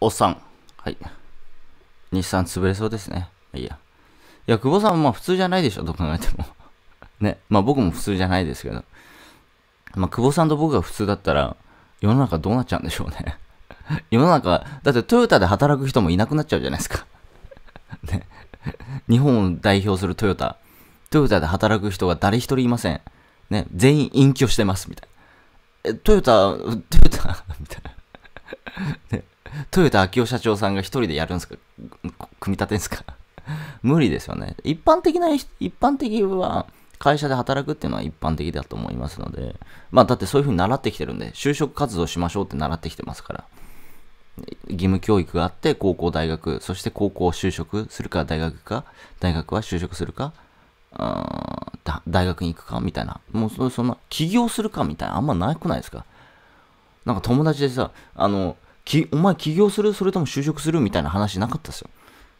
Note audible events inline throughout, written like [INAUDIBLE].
おっさん。はい。日産潰れそうですね。いや。いや、久保さんはまあ普通じゃないでしょ、どう考えても [LAUGHS] ね。まあ僕も普通じゃないですけど。まあ久保さんと僕が普通だったら、世の中どうなっちゃうんでしょうね [LAUGHS] 世の中、だってトヨタで働く人もいなくなっちゃうじゃないですか [LAUGHS] ね。日本を代表するトヨタ。トヨタで働く人が誰一人いません。ね。全員隠居してます、みたいな。え、トヨタ、トヨタ、みたいな。[LAUGHS] ね、豊田昭夫社長さんが一人でやるんですか組み立てんすか [LAUGHS] 無理ですよね。一般的な、一般的は、会社で働くっていうのは一般的だと思いますので、まあだってそういうふうに習ってきてるんで、就職活動しましょうって習ってきてますから。義務教育があって、高校、大学、そして高校就職するか大学か、大学は就職するか、大学に行くかみたいな、もうそそんな、起業するかみたいな、あんまなくないですかなんか友達でさ、あの、きお前起業するそれとも就職するみたいな話なかったですよ。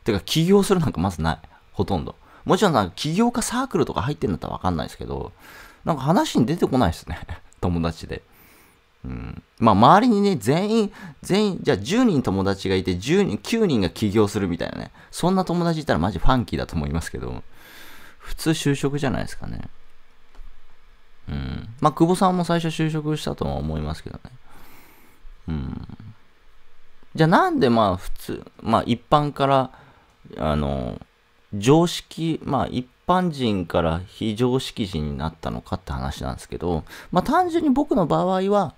てか、起業するなんかまずない。ほとんど。もちろんなんか起業家サークルとか入ってんだったらわかんないですけど、なんか話に出てこないですね。[LAUGHS] 友達で。うん、まあ周りにね、全員、全員、じゃあ10人友達がいて、10人、9人が起業するみたいなね、そんな友達いたらマジファンキーだと思いますけど、普通就職じゃないですかね。うん。まあ久保さんも最初就職したとは思いますけどね。じゃあなんでまあ普通、まあ一般から、あの、常識、まあ一般人から非常識人になったのかって話なんですけど、まあ単純に僕の場合は、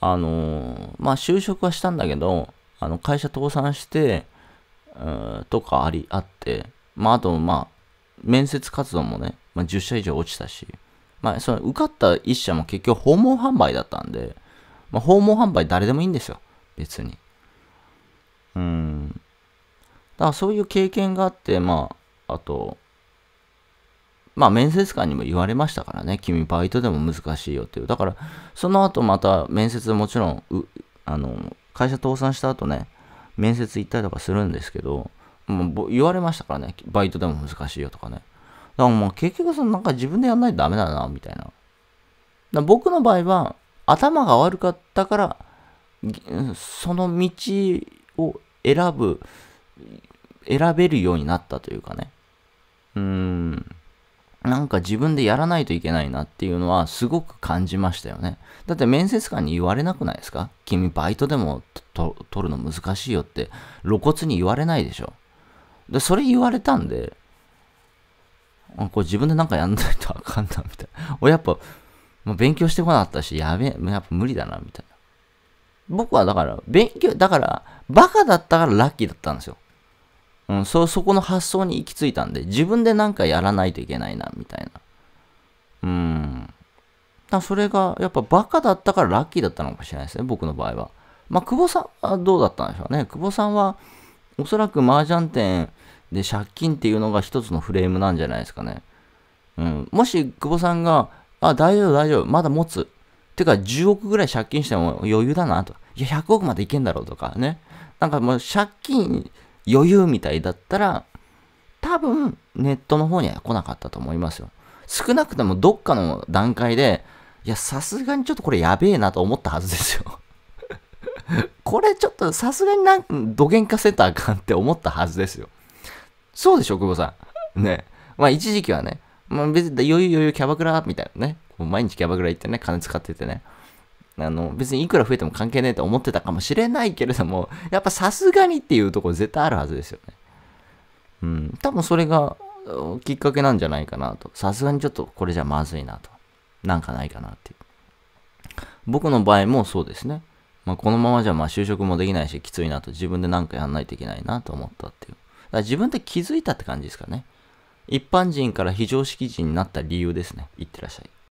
あの、まあ就職はしたんだけど、あの会社倒産して、とかあり、あって、まああとまあ、面接活動もね、まあ、10社以上落ちたし、まあその受かった1社も結局訪問販売だったんで、まあ、訪問販売誰でもいいんですよ。別に。うん。だからそういう経験があって、まあ、あと、まあ面接官にも言われましたからね、君バイトでも難しいよっていう。だから、その後また面接もちろん、あの、会社倒産した後ね、面接行ったりとかするんですけど、もう言われましたからね、バイトでも難しいよとかね。だからもう結局そのなんか自分でやんないとダメだな、みたいな。僕の場合は、頭が悪かったからその道を選ぶ選べるようになったというかねうーんなんか自分でやらないといけないなっていうのはすごく感じましたよね。だって面接官に言われなくないですか君バイトでも取るの難しいよって露骨に言われないでしょ。で、それ言われたんで、これ自分でなんかやんないとあかんなみたいな。俺やっぱもう勉強してこなかったし、やべえ、やっぱ無理だな、みたいな。僕はだから、勉強、だから、バカだったからラッキーだったんですよ。うん、そ、そこの発想に行き着いたんで、自分でなんかやらないといけないな、みたいな。うん。だそれが、やっぱバカだったからラッキーだったのかもしれないですね、僕の場合は。まあ、久保さんはどうだったんでしょうね。久保さんは、おそらく麻雀店で借金っていうのが一つのフレームなんじゃないですかね。うん、もし久保さんがあ、大丈夫大丈夫。まだ持つ。てか、10億ぐらい借金しても余裕だなと。いや、100億までいけんだろうとかね。なんかもう借金余裕みたいだったら、多分ネットの方には来なかったと思いますよ。少なくともどっかの段階で、いや、さすがにちょっとこれやべえなと思ったはずですよ。[LAUGHS] これちょっとさすがになんか、どげんかせたらあかんって思ったはずですよ。そうでしょ、久保さん。ね。まあ一時期はね、まあ、別に余裕余裕キャバクラみたいなね。毎日キャバクラ行ってね、金使っててね。あの、別にいくら増えても関係ねえと思ってたかもしれないけれども、やっぱさすがにっていうところ絶対あるはずですよね。うん。多分それがきっかけなんじゃないかなと。さすがにちょっとこれじゃまずいなと。なんかないかなっていう。僕の場合もそうですね。まあ、このままじゃまあ就職もできないし、きついなと自分でなんかやんないといけないなと思ったっていう。だから自分で気づいたって感じですかね。一般人から非常識人になった理由ですね。いってらっしゃい。